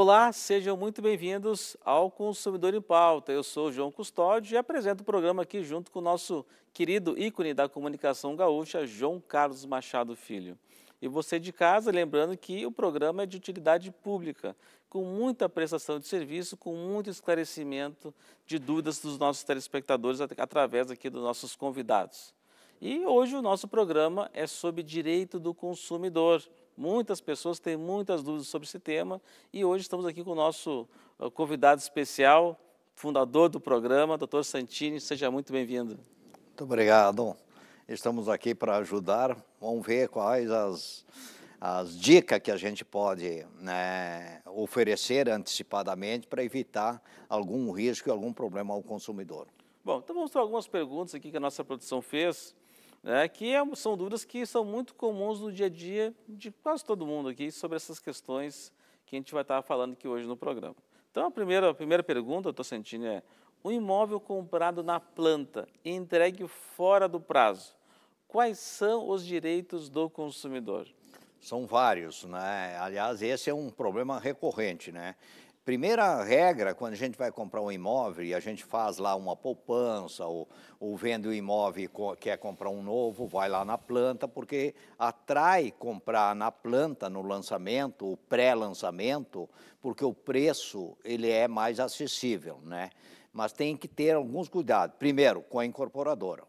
Olá, sejam muito bem-vindos ao Consumidor em Pauta. Eu sou João Custódio e apresento o programa aqui junto com o nosso querido ícone da comunicação gaúcha, João Carlos Machado Filho. E você de casa, lembrando que o programa é de utilidade pública, com muita prestação de serviço, com muito esclarecimento de dúvidas dos nossos telespectadores através aqui dos nossos convidados. E hoje o nosso programa é sobre direito do consumidor. Muitas pessoas têm muitas dúvidas sobre esse tema e hoje estamos aqui com o nosso eh, convidado especial, fundador do programa, Dr. Santini. Seja muito bem-vindo. Muito obrigado. Estamos aqui para ajudar. Vamos ver quais as, as dicas que a gente pode né, oferecer antecipadamente para evitar algum risco e algum problema ao consumidor. Bom, então vamos para algumas perguntas aqui que a nossa produção fez né, que é, são dúvidas que são muito comuns no dia a dia de quase todo mundo aqui sobre essas questões que a gente vai estar falando aqui hoje no programa. Então, a primeira, a primeira pergunta, doutor Santini, é o imóvel comprado na planta e entregue fora do prazo, quais são os direitos do consumidor? São vários, né? Aliás, esse é um problema recorrente, né? Primeira regra, quando a gente vai comprar um imóvel e a gente faz lá uma poupança ou, ou vende o um imóvel e quer comprar um novo, vai lá na planta, porque atrai comprar na planta, no lançamento, o pré-lançamento, porque o preço ele é mais acessível, né? Mas tem que ter alguns cuidados. Primeiro, com a incorporadora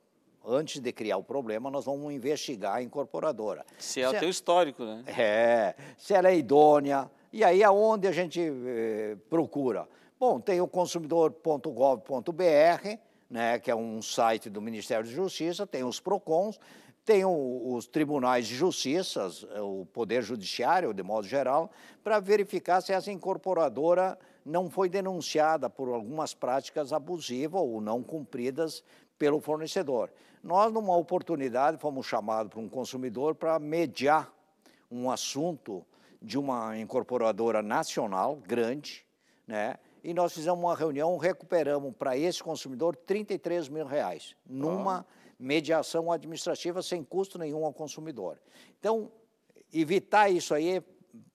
antes de criar o problema, nós vamos investigar a incorporadora. Se ela é tem o é histórico, né? É. Se ela é idônea, e aí aonde a gente eh, procura? Bom, tem o consumidor.gov.br, né, que é um site do Ministério de Justiça, tem os PROCONs, tem o, os tribunais de justiça, o Poder Judiciário, de modo geral, para verificar se essa incorporadora não foi denunciada por algumas práticas abusivas ou não cumpridas pelo fornecedor. Nós, numa oportunidade, fomos chamados para um consumidor para mediar um assunto de uma incorporadora nacional grande, né? E nós fizemos uma reunião, recuperamos para esse consumidor 33 mil reais numa ah. mediação administrativa sem custo nenhum ao consumidor. Então, evitar isso aí é,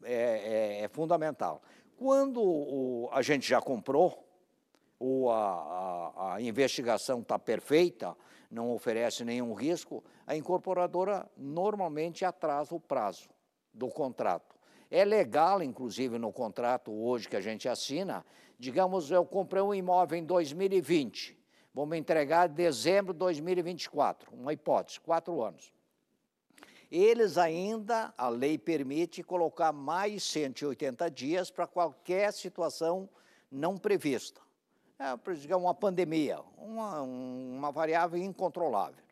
é, é fundamental. Quando o, a gente já comprou, ou a, a, a investigação está perfeita, não oferece nenhum risco, a incorporadora normalmente atrasa o prazo do contrato. É legal, inclusive, no contrato hoje que a gente assina, digamos, eu comprei um imóvel em 2020, vou me entregar em dezembro de 2024, uma hipótese, quatro anos. Eles ainda, a lei permite colocar mais 180 dias para qualquer situação não prevista. É, digamos, uma pandemia, uma, uma variável incontrolável.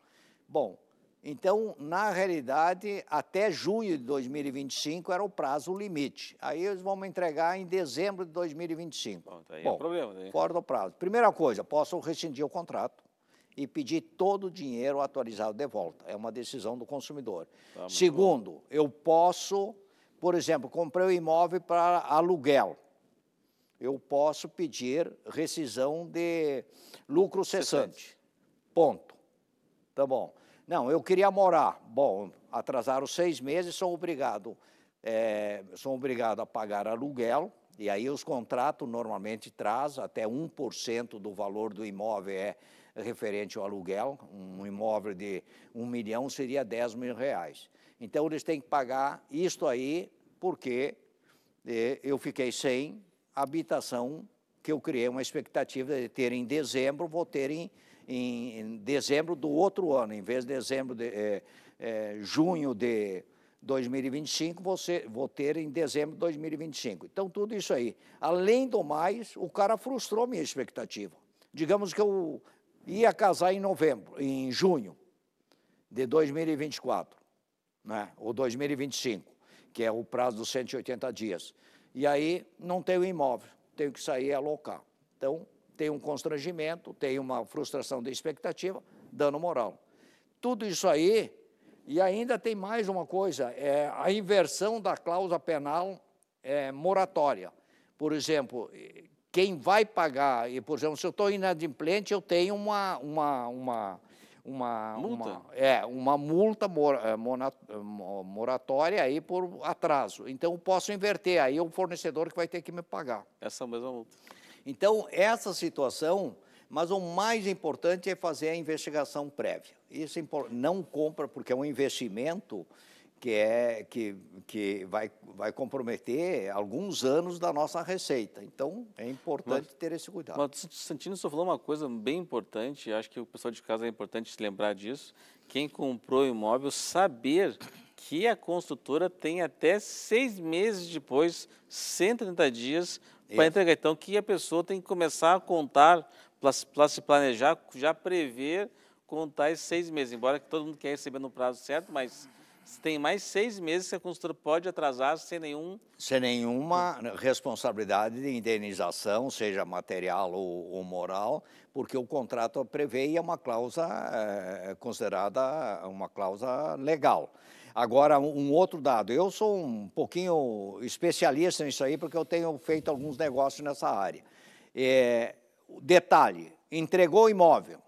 Bom, então, na realidade, até junho de 2025 era o prazo limite. Aí eles vão me entregar em dezembro de 2025. É bom, tá aí Bom, é problema. Daí. Né? Fora do prazo. Primeira coisa, posso rescindir o contrato e pedir todo o dinheiro atualizado de volta. É uma decisão do consumidor. Tá, Segundo, bom. eu posso, por exemplo, comprei um imóvel para aluguel. Eu posso pedir rescisão de lucro cessante. Ponto. Tá bom. Não, eu queria morar. Bom, atrasaram seis meses, sou obrigado, é, sou obrigado a pagar aluguel, e aí os contratos normalmente traz até 1% do valor do imóvel é referente ao aluguel. Um imóvel de 1 milhão seria 10 mil reais. Então eles têm que pagar isto aí porque é, eu fiquei sem habitação que eu criei uma expectativa de ter em dezembro, vou ter em em, dezembro do outro ano, em vez de dezembro de é, é, junho de 2025, você vou ter em dezembro de 2025. Então tudo isso aí. Além do mais, o cara frustrou minha expectativa. Digamos que eu ia casar em novembro, em junho de 2024, né? Ou 2025, que é o prazo dos 180 dias. E aí não tenho imóvel, tenho que sair e alocar. Então, tem um constrangimento, tem uma frustração da expectativa, dano moral. Tudo isso aí, e ainda tem mais uma coisa, é a inversão da cláusula penal é, moratória. Por exemplo, quem vai pagar, e por exemplo, se eu estou inadimplente, eu tenho uma, uma, uma, uma multa, uma, é, uma multa mor, é, moratória aí por atraso. Então, posso inverter, aí é o fornecedor que vai ter que me pagar. Essa mesma multa. Então, essa situação, mas o mais importante é fazer a investigação prévia. Isso é não compra, porque é um investimento que, é, que, que vai, vai comprometer alguns anos da nossa receita. Então, é importante mas, ter esse cuidado. Mas, Santino, você falou uma coisa bem importante, acho que o pessoal de casa é importante se lembrar disso. Quem comprou o imóvel, saber que a construtora tem até seis meses depois, 130 dias, para é. entregar, então, que a pessoa tem que começar a contar, para se planejar, já prever, contar esses seis meses. Embora que todo mundo quer receber no prazo certo, mas tem mais seis meses que a construtora pode atrasar sem nenhum... Sem nenhuma responsabilidade de indenização, seja material ou, ou moral, porque o contrato prevê e é uma cláusula é, considerada uma cláusula legal. Agora, um outro dado. Eu sou um pouquinho especialista nisso aí, porque eu tenho feito alguns negócios nessa área. É, detalhe, entregou o imóvel,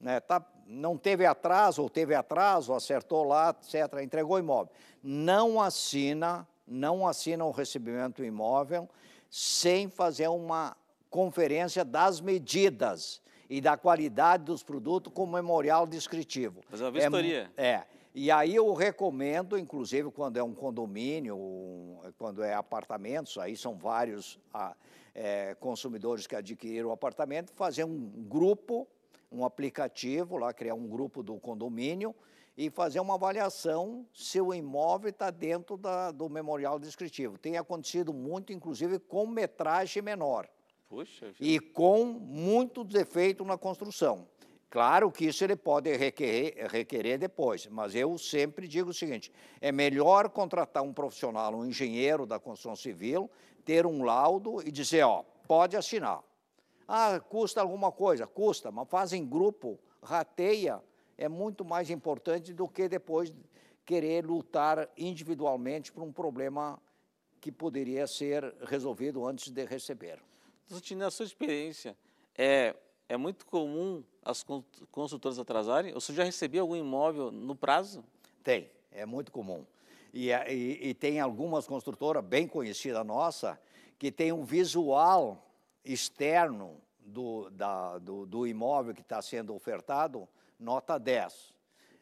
né, tá, não teve atraso, ou teve atraso, acertou lá, etc., entregou o imóvel. Não assina, não assina o recebimento do imóvel sem fazer uma conferência das medidas e da qualidade dos produtos com memorial descritivo. Fazer uma vistoria. É, é e aí eu recomendo, inclusive quando é um condomínio, um, quando é apartamentos, aí são vários a, ah, é, consumidores que adquiriram o apartamento, fazer um grupo, um aplicativo lá, criar um grupo do condomínio e fazer uma avaliação se o imóvel está dentro da, do memorial descritivo. Tem acontecido muito, inclusive, com metragem menor. Puxa, e com muito defeito na construção. Claro que isso ele pode requerer, requerer depois, mas eu sempre digo o seguinte: é melhor contratar um profissional, um engenheiro da construção civil, ter um laudo e dizer, ó, pode assinar. Ah, custa alguma coisa, custa, mas faz em grupo, rateia, é muito mais importante do que depois querer lutar individualmente por um problema que poderia ser resolvido antes de receber. Na a sua experiência é é muito comum as construtoras atrasarem? você já recebeu algum imóvel no prazo? Tem, é muito comum. E, é, e, e tem algumas construtoras bem conhecidas nossa que tem um visual externo do, da, do, do imóvel que está sendo ofertado, nota 10.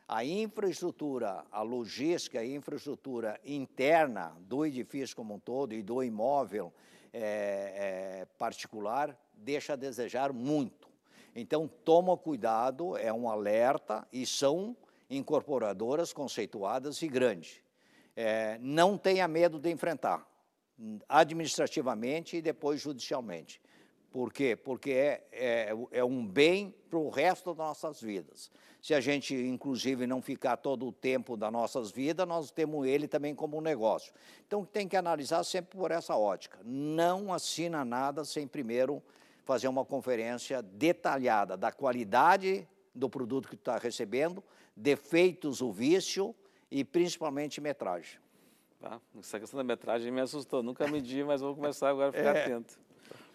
A infraestrutura, a logística, a infraestrutura interna do edifício como um todo e do imóvel é, é, particular deixa a desejar muito. Então, toma cuidado, é um alerta e são incorporadoras conceituadas e grandes. É, não tenha medo de enfrentar, administrativamente e depois judicialmente. Por quê? Porque é, é, é um bem para o resto das nossas vidas. Se a gente, inclusive, não ficar todo o tempo das nossas vidas, nós temos ele também como um negócio. Então, tem que analisar sempre por essa ótica. Não assina nada sem primeiro fazer uma conferência detalhada da qualidade do produto que está recebendo, defeitos, o vício e principalmente metragem. Tá. Essa questão da metragem me assustou, nunca medi, mas vou começar agora a ficar é. atento.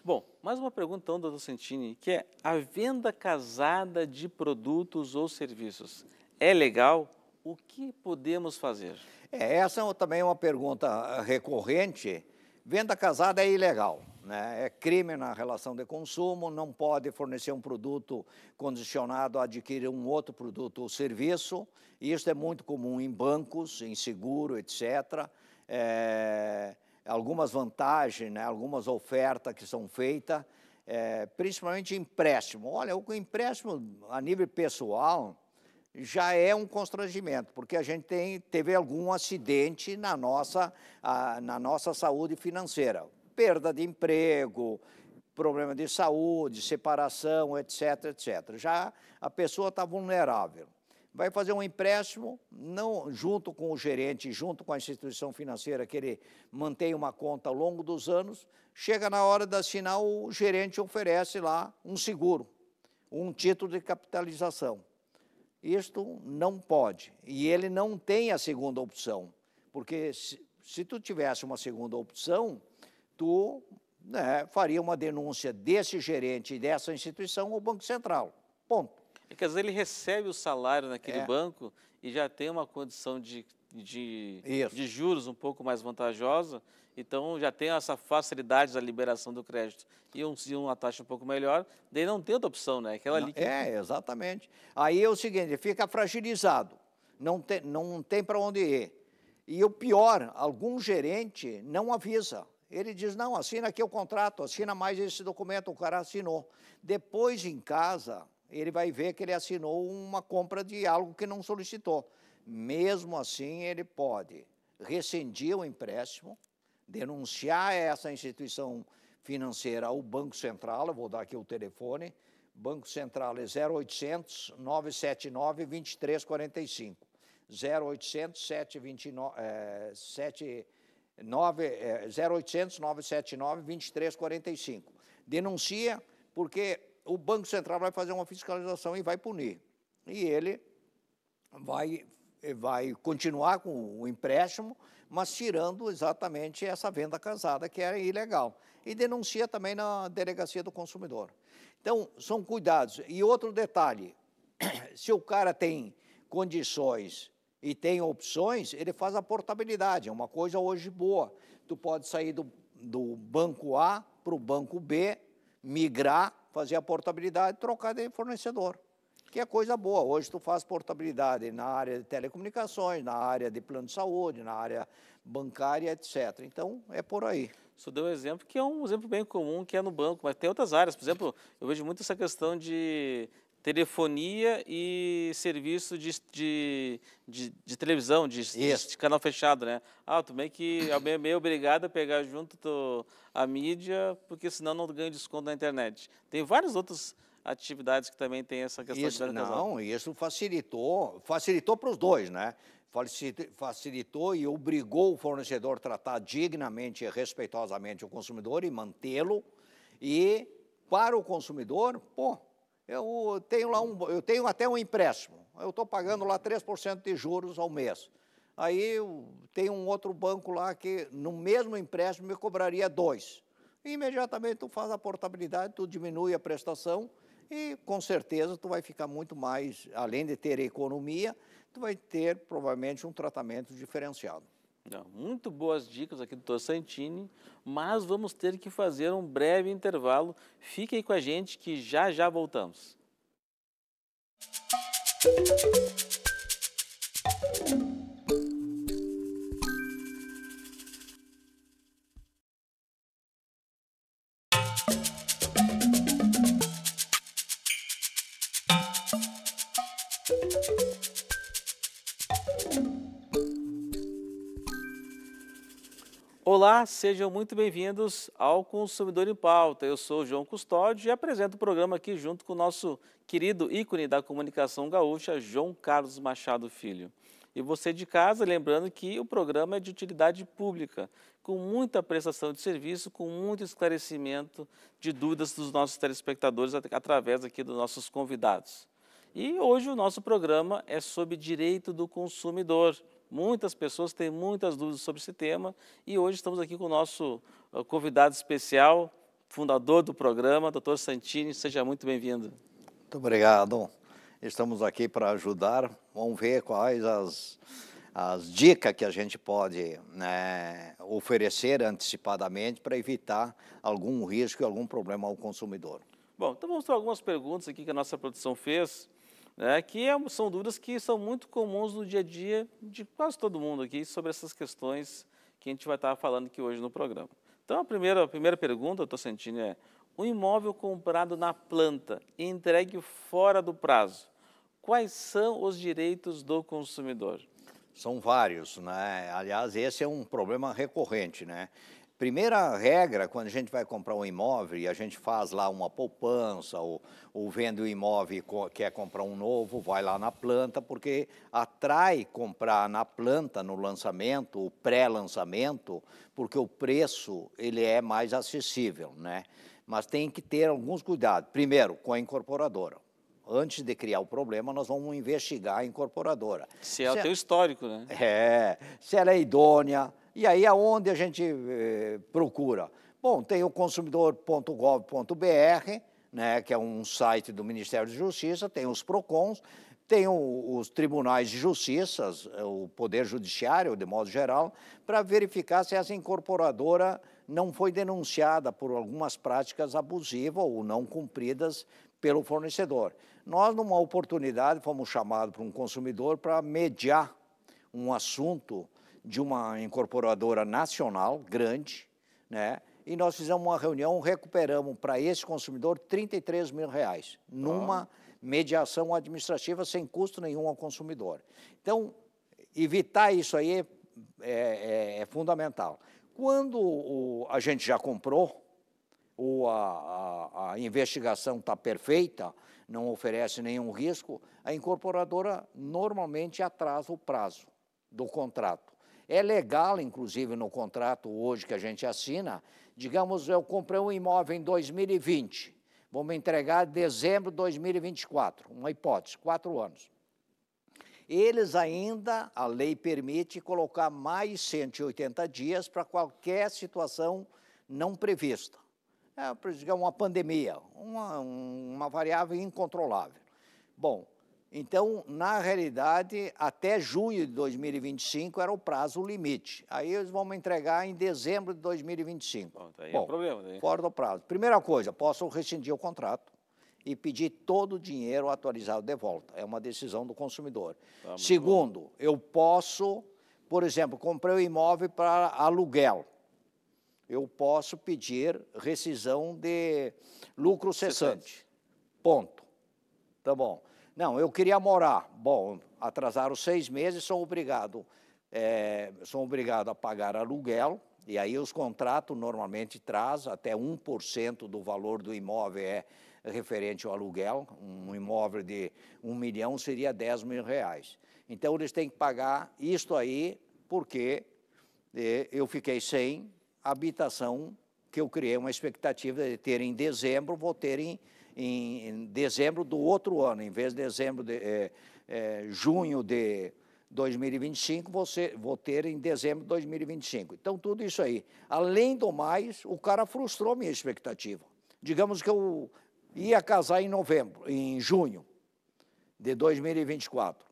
Bom, mais uma pergunta então, doutor Santini, que é a venda casada de produtos ou serviços é legal? O que podemos fazer? É, essa é também uma pergunta recorrente. Venda casada é ilegal. Né? É crime na relação de consumo, não pode fornecer um produto condicionado a adquirir um outro produto ou serviço. Isso é muito comum em bancos, em seguro, etc. É, algumas vantagens, né? algumas ofertas que são feitas, é, principalmente empréstimo. Olha, o empréstimo a nível pessoal já é um constrangimento, porque a gente tem, teve algum acidente na nossa, a, na nossa saúde financeira perda de emprego, problema de saúde, separação, etc, etc. Já a pessoa está vulnerável. Vai fazer um empréstimo, não junto com o gerente, junto com a instituição financeira que ele mantém uma conta ao longo dos anos, chega na hora de assinar, o gerente oferece lá um seguro, um título de capitalização. Isto não pode. E ele não tem a segunda opção, porque se, se tu tivesse uma segunda opção, tu né, faria uma denúncia desse gerente dessa instituição ao Banco Central. Ponto. É que ele recebe o salário naquele é. banco e já tem uma condição de, de, de, juros um pouco mais vantajosa, então já tem essa facilidade da liberação do crédito e, um, e uma taxa um pouco melhor, daí não tem outra opção, né? Aquela não, ali que... É, exatamente. Aí é o seguinte, ele fica fragilizado, não tem, não tem para onde ir. E o pior, algum gerente não avisa ele diz: não, assina aqui o contrato, assina mais esse documento. O cara assinou. Depois, em casa, ele vai ver que ele assinou uma compra de algo que não solicitou. Mesmo assim, ele pode rescindir o empréstimo, denunciar essa instituição financeira ao Banco Central. Eu vou dar aqui o telefone. Banco Central é 0800 979 2345. 0800 729 é, 7 0800 979 2345. Denuncia porque o Banco Central vai fazer uma fiscalização e vai punir. E ele vai, eh, vai continuar com o empréstimo, mas tirando exatamente essa venda casada, que era ilegal. E denuncia também na delegacia do consumidor. Então, são cuidados. E outro detalhe: se o cara tem condições e tem opções, ele faz a portabilidade. É uma coisa hoje boa. Tu pode sair do, do banco A para o banco B, migrar, fazer a portabilidade, trocar de fornecedor. Que é coisa boa. Hoje tu faz portabilidade na área de telecomunicações, na área de plano de saúde, na área bancária, etc. Então, é por aí. Você deu um exemplo que é um exemplo bem comum, que é no banco, mas tem outras áreas. Por exemplo, eu vejo muito essa questão de telefonia e serviço de, de, de, de televisão, de, de, canal fechado, né? Ah, também que é meio obrigado a pegar junto a mídia, porque senão não ganha desconto na internet. Tem várias outras atividades que também tem essa questão isso, de Não, casal. isso facilitou, facilitou para os dois, né? Facilitou e obrigou o fornecedor a tratar dignamente e respeitosamente o consumidor e mantê-lo. E para o consumidor, pô, eu tenho lá um, eu tenho até um empréstimo. Eu estou pagando lá 3% de juros ao mês. Aí tem um outro banco lá que no mesmo empréstimo me cobraria dois. E, imediatamente tu faz a portabilidade, tu diminui a prestação e com certeza tu vai ficar muito mais, além de ter economia, tu vai ter provavelmente um tratamento diferenciado. Não, muito boas dicas aqui do Dr. Santini, mas vamos ter que fazer um breve intervalo. Fiquem com a gente que já já voltamos. Música Olá, sejam muito bem-vindos ao Consumidor em Pauta. Eu sou João Custódio e apresento o programa aqui junto com o nosso querido ícone da comunicação gaúcha, João Carlos Machado Filho. E você de casa, lembrando que o programa é de utilidade pública, com muita prestação de serviço, com muito esclarecimento de dúvidas dos nossos telespectadores através aqui dos nossos convidados. E hoje o nosso programa é sobre direito do consumidor. Muitas pessoas têm muitas dúvidas sobre esse tema e hoje estamos aqui com o nosso ah, convidado especial, fundador do programa, Dr. Santini. Seja muito bem-vindo. Muito obrigado. Estamos aqui para ajudar. Vamos ver quais as, as dicas que a gente pode né, oferecer antecipadamente para evitar algum risco e algum problema ao consumidor. Bom, então vamos para algumas perguntas aqui que a nossa produção fez né, que é, são dúvidas que são muito comuns no dia a dia de quase todo mundo aqui sobre essas questões que a gente vai estar falando aqui hoje no programa. Então, a primeira, a primeira pergunta, eu estou sentindo, é um imóvel comprado na planta e entregue fora do prazo, quais são os direitos do consumidor? São vários, né? Aliás, esse é um problema recorrente, né? Primeira regra, quando a gente vai comprar um imóvel e a gente faz lá uma poupança ou, ou vende o um imóvel e quer comprar um novo, vai lá na planta, porque atrai comprar na planta, no lançamento, o pré-lançamento, porque o preço ele é mais acessível, né? Mas tem que ter alguns cuidados. Primeiro, com a incorporadora antes de criar o problema, nós vamos investigar a incorporadora. Se é o é teu histórico, né? É. Se ela é idônea, e aí aonde a gente eh, procura? Bom, tem o consumidor.gov.br, né, que é um site do Ministério de Justiça, tem os PROCONs, tem o, os tribunais de justiça, o Poder Judiciário, de modo geral, para verificar se essa incorporadora não foi denunciada por algumas práticas abusivas ou não cumpridas pelo fornecedor. Nós, numa oportunidade, fomos chamados para um consumidor para mediar um assunto de uma incorporadora nacional grande, né? E nós fizemos uma reunião, recuperamos para esse consumidor 33 mil reais numa mediação administrativa sem custo nenhum ao consumidor. Então, evitar isso aí é, é, é, é fundamental. Quando o, a gente já comprou, ou a, a, a investigação está perfeita, não oferece nenhum risco, a incorporadora normalmente atrasa o prazo do contrato. É legal, inclusive, no contrato hoje que a gente assina, digamos, eu comprei um imóvel em 2020, vou me entregar em dezembro de 2024, uma hipótese, quatro anos. Eles ainda, a lei permite colocar mais 180 dias para qualquer situação não prevista. É, digamos, é uma pandemia, uma, uma variável incontrolável. Bom, então, na realidade, até junho de 2025 era o prazo limite. Aí eles vão me entregar em dezembro de 2025. É bom, tá aí Bom, é problema. Daí. Né? Fora do prazo. Primeira coisa, posso rescindir o contrato e pedir todo o dinheiro atualizado de volta. É uma decisão do consumidor. Tá, Segundo, bom. eu posso, por exemplo, comprei o um imóvel para aluguel. Eu posso pedir rescisão de lucro cessante. Ponto. Tá bom. Não, eu queria morar. Bom, atrasaram seis meses, são obrigado, é, obrigado a pagar aluguel. E aí os contratos normalmente traz até 1% do valor do imóvel é referente ao aluguel. Um imóvel de um milhão seria 10 mil reais. Então eles têm que pagar isto aí porque eh, eu fiquei sem habitação que eu criei uma expectativa de ter em dezembro, vou ter em em, em dezembro do outro ano, em vez de dezembro de é, é, junho de 2025, você vou ter em dezembro de 2025. Então tudo isso aí. Além do mais, o cara frustrou minha expectativa. Digamos que eu ia casar em novembro, em junho de 2024,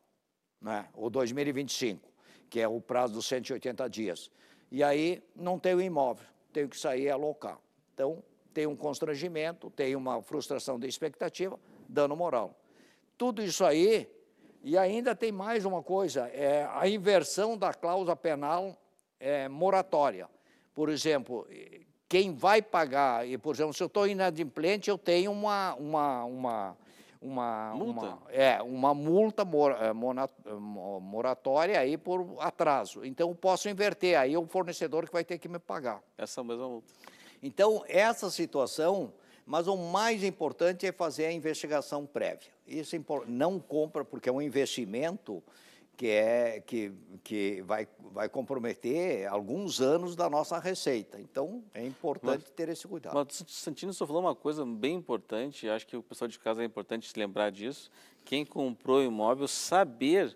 né? Ou 2025, que é o prazo dos 180 dias. E aí não tenho imóvel, tenho que sair e alocar. Então, tem um constrangimento, tem uma frustração de expectativa, dano moral. Tudo isso aí, e ainda tem mais uma coisa, é a inversão da cláusula penal é, moratória. Por exemplo, quem vai pagar, e por exemplo, se eu estou inadimplente, eu tenho uma, uma, uma, uma multa, uma, é, uma multa mor, é, moratória aí por atraso. Então, eu posso inverter, aí é o fornecedor que vai ter que me pagar. Essa mesma multa. Então, essa situação, mas o mais importante é fazer a investigação prévia. Isso é não compra, porque é um investimento que, é, que, que vai, vai comprometer alguns anos da nossa receita. Então, é importante mas, ter esse cuidado. Mas, Santino, só falou uma coisa bem importante, acho que o pessoal de casa é importante se lembrar disso. Quem comprou imóvel, saber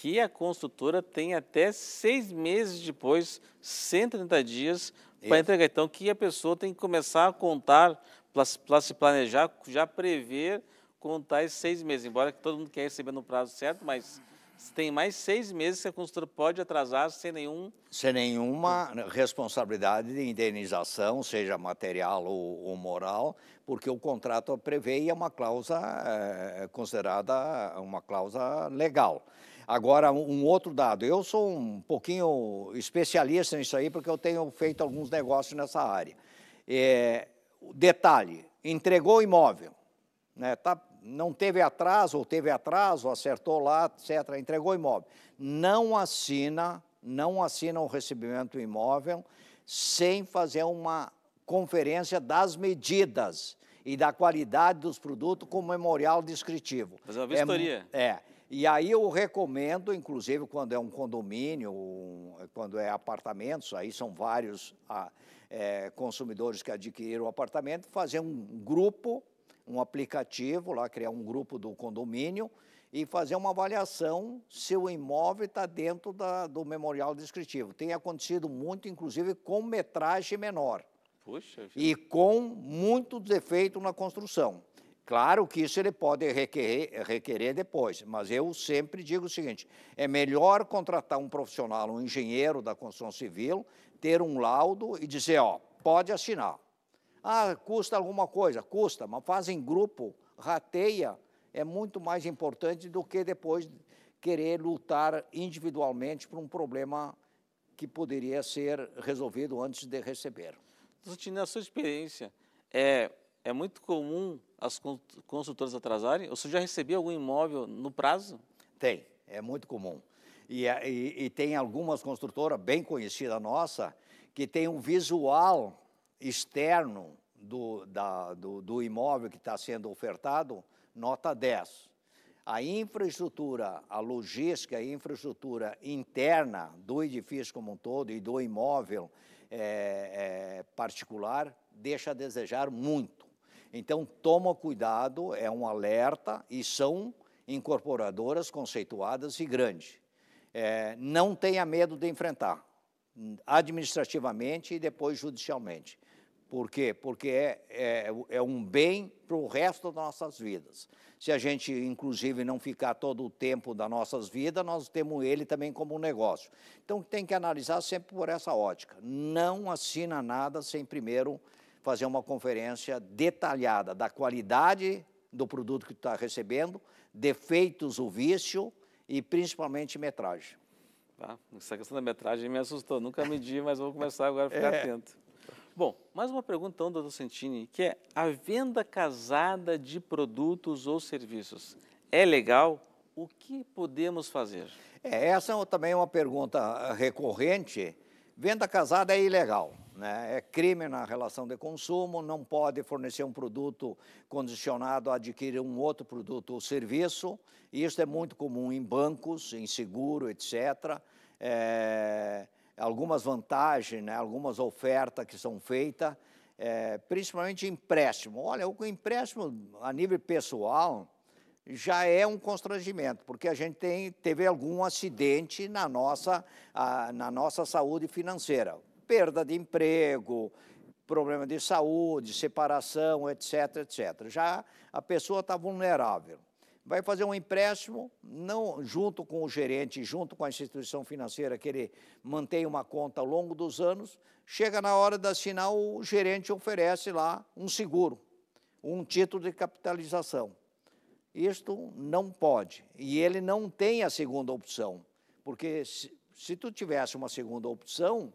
que a construtora tem até seis meses depois, 130 dias, para é. entregar. Então, que a pessoa tem que começar a contar, para se planejar, já prever, contar esses seis meses. Embora que todo mundo quer receber no prazo certo, mas tem mais seis meses que a construtora pode atrasar sem nenhum... Sem nenhuma responsabilidade de indenização, seja material ou, ou moral, porque o contrato prevê e é uma cláusula é, considerada uma cláusula legal. Agora, um outro dado. Eu sou um pouquinho especialista nisso aí, porque eu tenho feito alguns negócios nessa área. É, detalhe, entregou o imóvel, né, tá, não teve atraso, ou teve atraso, acertou lá, etc., entregou o imóvel. Não assina, não assina o recebimento do imóvel sem fazer uma conferência das medidas e da qualidade dos produtos com memorial descritivo. Fazer uma vistoria. É, é. E aí eu recomendo, inclusive quando é um condomínio, um, quando é apartamentos, aí são vários é, consumidores que adquiriram o apartamento, fazer um grupo, um aplicativo lá, criar um grupo do condomínio e fazer uma avaliação se o imóvel está dentro da, do memorial descritivo. Tem acontecido muito, inclusive, com metragem menor. Puxa, e com muito defeito na construção. Claro que isso ele pode requerer, requerer depois, mas eu sempre digo o seguinte: é melhor contratar um profissional, um engenheiro da construção civil, ter um laudo e dizer, ó, pode assinar. Ah, custa alguma coisa? Custa, mas faz em grupo, rateia, é muito mais importante do que depois querer lutar individualmente por um problema que poderia ser resolvido antes de receber. Então, Tinha na sua experiência, é, é muito comum as construtoras atrasarem? você já recebeu algum imóvel no prazo? Tem, é muito comum. E, é, e, e tem algumas construtoras bem conhecidas nossa que tem um visual externo do, da, do, do imóvel que está sendo ofertado, nota 10. A infraestrutura, a logística, a infraestrutura interna do edifício como um todo e do imóvel é, é, particular deixa a desejar muito. Então, toma cuidado, é um alerta e são incorporadoras conceituadas e grandes. É, não tenha medo de enfrentar, administrativamente e depois judicialmente. Por quê? Porque é, é, é um bem para o resto das nossas vidas. Se a gente, inclusive, não ficar todo o tempo das nossas vidas, nós temos ele também como um negócio. Então, tem que analisar sempre por essa ótica. Não assina nada sem primeiro fazer uma conferência detalhada da qualidade do produto que está recebendo, defeitos, o vício e principalmente metragem. Tá? Essa questão da metragem me assustou, nunca medi, mas vou começar agora a ficar é. atento. Bom, mais uma pergunta então, doutor Santini, que é a venda casada de produtos ou serviços é legal? O que podemos fazer? É, essa é também é uma pergunta recorrente. Venda casada é ilegal. Né? É crime na relação de consumo, não pode fornecer um produto condicionado a adquirir um outro produto ou serviço. E isso é muito comum em bancos, em seguro, etc. É, algumas vantagens, né? algumas ofertas que são feitas, é, principalmente empréstimo. Olha, o empréstimo a nível pessoal já é um constrangimento, porque a gente tem, teve algum acidente na nossa, a, na nossa saúde financeira perda de emprego, problema de saúde, separação, etc, etc. Já a pessoa está vulnerável. Vai fazer um empréstimo, não junto com o gerente, junto com a instituição financeira que ele mantém uma conta ao longo dos anos, chega na hora de assinar, o gerente oferece lá um seguro, um título de capitalização. Isto não pode. E ele não tem a segunda opção, porque se, se tu tivesse uma segunda opção,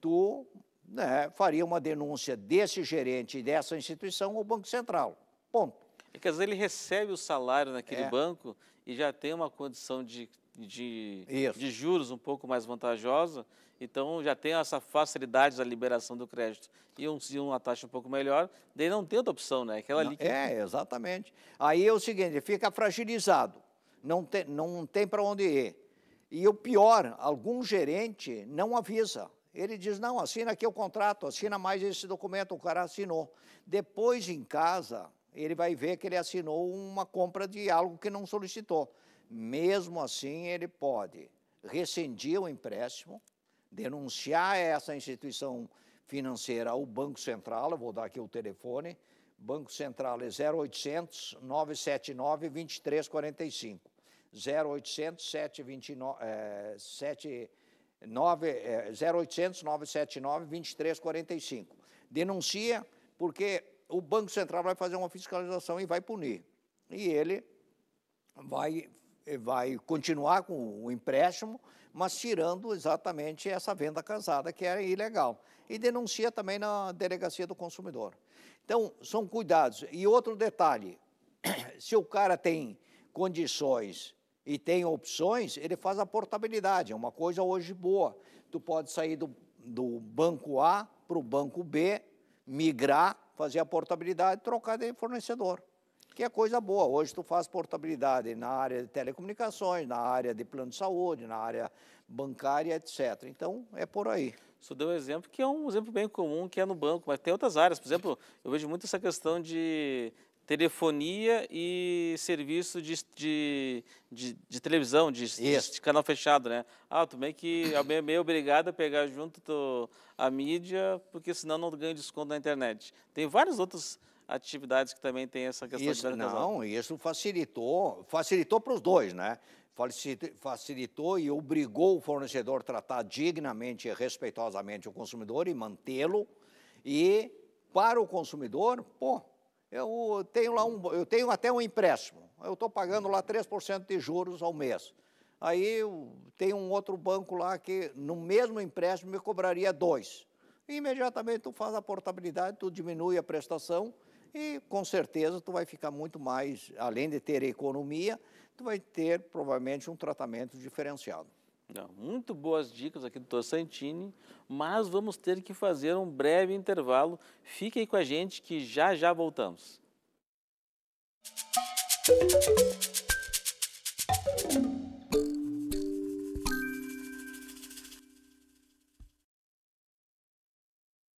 tu né, faria uma denúncia desse gerente dessa instituição ao Banco Central. Ponto. É que às vezes ele recebe o salário naquele é. banco e já tem uma condição de, de, de, juros um pouco mais vantajosa, então já tem essa facilidade da liberação do crédito e, um, e uma taxa um pouco melhor, daí não tem outra opção, né? Aquela ali que... É, exatamente. Aí é o seguinte, fica fragilizado, não tem, não tem para onde ir. E o pior, algum gerente não avisa ele diz: não, assina aqui o contrato, assina mais esse documento. O cara assinou. Depois, em casa, ele vai ver que ele assinou uma compra de algo que não solicitou. Mesmo assim, ele pode rescindir o empréstimo, denunciar essa instituição financeira ao Banco Central. Eu vou dar aqui o telefone. Banco Central é 0800 979 2345. 0800 729 é, 7 0800 979 2345. Denuncia porque o Banco Central vai fazer uma fiscalização e vai punir. E ele vai, vai continuar com o empréstimo, mas tirando exatamente essa venda casada, que era ilegal. E denuncia também na delegacia do consumidor. Então, são cuidados. E outro detalhe: se o cara tem condições e tem opções, ele faz a portabilidade. É uma coisa hoje boa. Tu pode sair do, do banco A para o banco B, migrar, fazer a portabilidade, trocar de fornecedor. Que é coisa boa. Hoje tu faz portabilidade na área de telecomunicações, na área de plano de saúde, na área bancária, etc. Então é por aí. Você deu um exemplo que é um exemplo bem comum, que é no banco, mas tem outras áreas. Por exemplo, eu vejo muito essa questão de telefonia e serviço de, de, de, de televisão, de, de, canal fechado, né? Ah, também que é meio obrigado a pegar junto tô, a mídia, porque senão não ganha desconto na internet. Tem várias outras atividades que também tem essa questão isso, de Não, casal. isso facilitou, facilitou para os dois, né? Facilitou e obrigou o fornecedor a tratar dignamente e respeitosamente o consumidor e mantê-lo. E para o consumidor, pô, eu tenho lá um, eu tenho até um empréstimo, eu estou pagando lá 3% de juros ao mês. Aí tem um outro banco lá que no mesmo empréstimo me cobraria dois. E, imediatamente tu faz a portabilidade, tu diminui a prestação e com certeza tu vai ficar muito mais, além de ter economia, tu vai ter provavelmente um tratamento diferenciado muito boas dicas aqui do Dr. Santini, mas vamos ter que fazer um breve intervalo. Fiquem com a gente que já já voltamos. Música